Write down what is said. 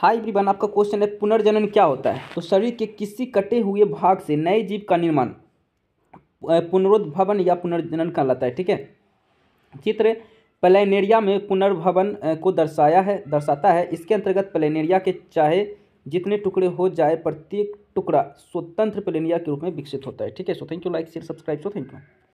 high ब्रीबन आपका question है पुनर्जनन क्या होता है तो शरीर के किसी कटे हुए भाग से नए जीव का निर्माण पुनरुद्भवन या पुनर्जनन कहलाता है ठीक है चित्र प्लेनेरिया में पुनर्भवन को दर्शाया है दर्शाता है इसके अंतर्गत प्लेनेरिया के चाहे जितने टुकड़े हो जाए प्रत्येक टुकड़ा स्वतंत्र प्लेनेरिया के रूप में विकसित होता है ठीक है so thank you like share subscribe so thank you